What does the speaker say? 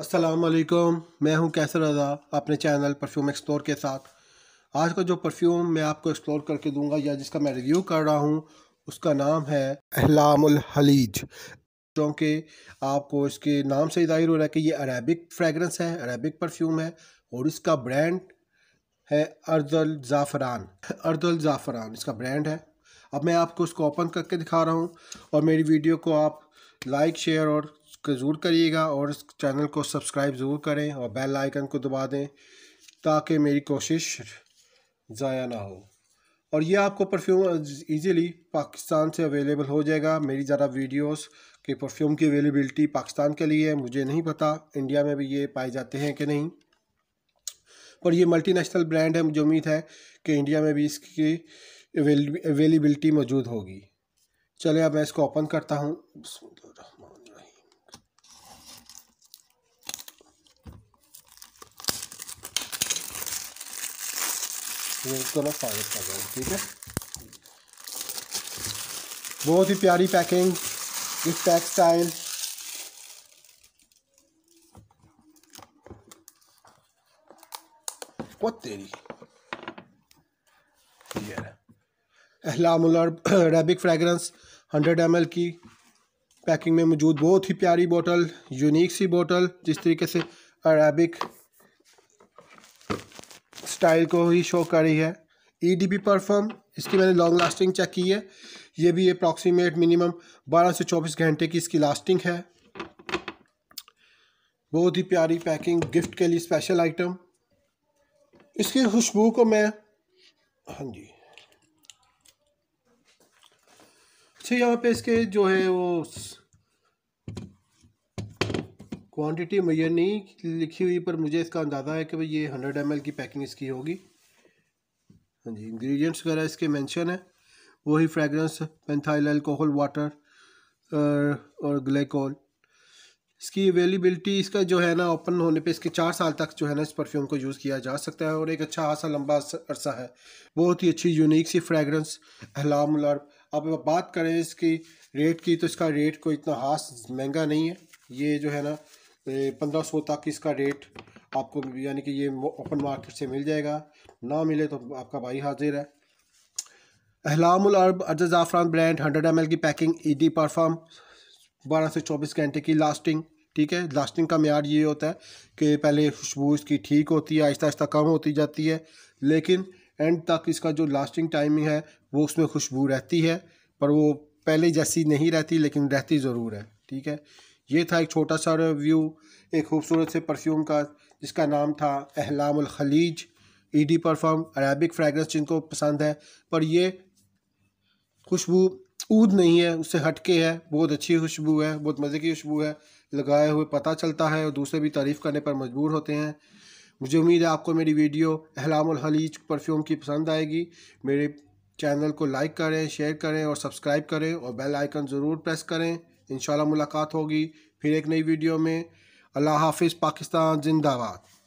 असलकम मैं हूं कैसर रज़ा अपने चैनल परफ्यूम एक्सप्लोर के साथ आज का जो परफ्यूम मैं आपको एक्सप्लोर करके दूंगा या जिसका मैं रिव्यू कर रहा हूं उसका नाम है अहलामुल हलीज जो कि आपको इसके नाम से ही जाहिर हो रहा है कि ये अरेबिक फ्रेगरेंस है अरेबिक परफ्यूम है और इसका ब्रांड है अर्दल ज़ाफ़रान अर्दल ज़ाफ़रान इसका ब्रांड है अब मैं आपको इसको ओपन करके दिखा रहा हूँ और मेरी वीडियो को आप लाइक शेयर और ज़रूर करिएगा और इस चैनल को सब्सक्राइब ज़रूर करें और बेल आइकन को दबा दें ताकि मेरी कोशिश ज़ाया ना हो और ये आपको परफ्यूम इजीली पाकिस्तान से अवेलेबल हो जाएगा मेरी ज़्यादा वीडियोस कि परफ्यूम की अवेलेबिलिटी पाकिस्तान के लिए है मुझे नहीं पता इंडिया में भी ये पाए जाते हैं कि नहीं पर ये मल्टीनेशनल ब्रांड है मुझे उम्मीद है कि इंडिया में भी इसकी अवेलेबिलिटी मौजूद होगी चले अब मैं इसको ओपन करता हूँ इसको मैं सर्विस कर रहा हूँ ठीक है बहुत ही प्यारी पैकिंग इस पैक स्टाइल वो तेरी ये अहलामुलर रेबिक फ्रेगरेंस 100 एम की पैकिंग में मौजूद बहुत ही प्यारी बोतल यूनिक सी बोतल जिस तरीके से अरेबिक स्टाइल को ही शो कर रही है ई डी बी परफॉर्म इसकी मैंने लॉन्ग लास्टिंग चेक की है ये भी अप्रॉक्सीमेट मिनिमम 12 से 24 घंटे की इसकी लास्टिंग है बहुत ही प्यारी पैकिंग गिफ्ट के लिए स्पेशल आइटम इसकी खुशबू को मैं हाँ जी अच्छा यहाँ पे इसके जो है वो क्वांटिटी मैयर नहीं लिखी हुई पर मुझे इसका अंदाज़ा है कि भाई ये हंड्रेड एम की पैकिंग इसकी होगी हाँ जी इंग्रेडिएंट्स वगैरह इसके मेंशन है वही फ्रेगरेंस पेंथाइल अल्कोहल वाटर और ग्लेकोल इसकी अवेलेबिलिटी इसका जो है ना ओपन होने पे इसके चार साल तक जो है ना इस परफ्यूम को यूज़ किया जा सकता है और एक अच्छा खासा लंबा अरसा है बहुत ही अच्छी यूनिक सी फ्रेगरेंस अहलाम उलर्ब अब बात करें इसकी रेट की तो इसका रेट कोई इतना खास महंगा नहीं है ये जो है ना पंद्रह सौ तक इसका रेट आपको यानी कि ये ओपन मार्केट से मिल जाएगा ना मिले तो आपका भाई हाजिर है अहलामुल अरब अर्ज ज़ाफ़रान ब्रांड हंड्रेड एम की पैकिंग ईडी परफॉर्म बारह से चौबीस घंटे की लास्टिंग ठीक है लास्टिंग का मैार ये होता है कि पहले खुशबू इसकी ठीक होती है आहिस्ता आहिस्ता कम होती जाती है लेकिन एंड तक इसका जो लास्टिंग टाइमिंग है वो उसमें खुशबू रहती है पर वो पहले जैसी नहीं रहती लेकिन रहती ज़रूर है ठीक है ये था एक छोटा सा रिव्यू एक खूबसूरत से परफ्यूम का जिसका नाम था अहलामुल खलीज ईडी परफ्यूम अरेबिक फ्रेगरेंस जिनको पसंद है पर ये खुशबू ऊद नहीं है उससे हटके है बहुत अच्छी खुशबू है बहुत मज़े की खुशबू है लगाए हुए पता चलता है और दूसरे भी तारीफ़ करने पर मजबूर होते हैं मुझे उम्मीद है आपको मेरी वीडियो अहलामुल खलीज परफ्यूम की पसंद आएगी मेरे चैनल को लाइक करें शेयर करें और सब्सक्राइब करें और बेल आइकन ज़रूर प्रेस करें इंशाल्लाह मुलाकात होगी फिर एक नई वीडियो में अल्लाह हाफिज़ पाकिस्तान जिंदाबाद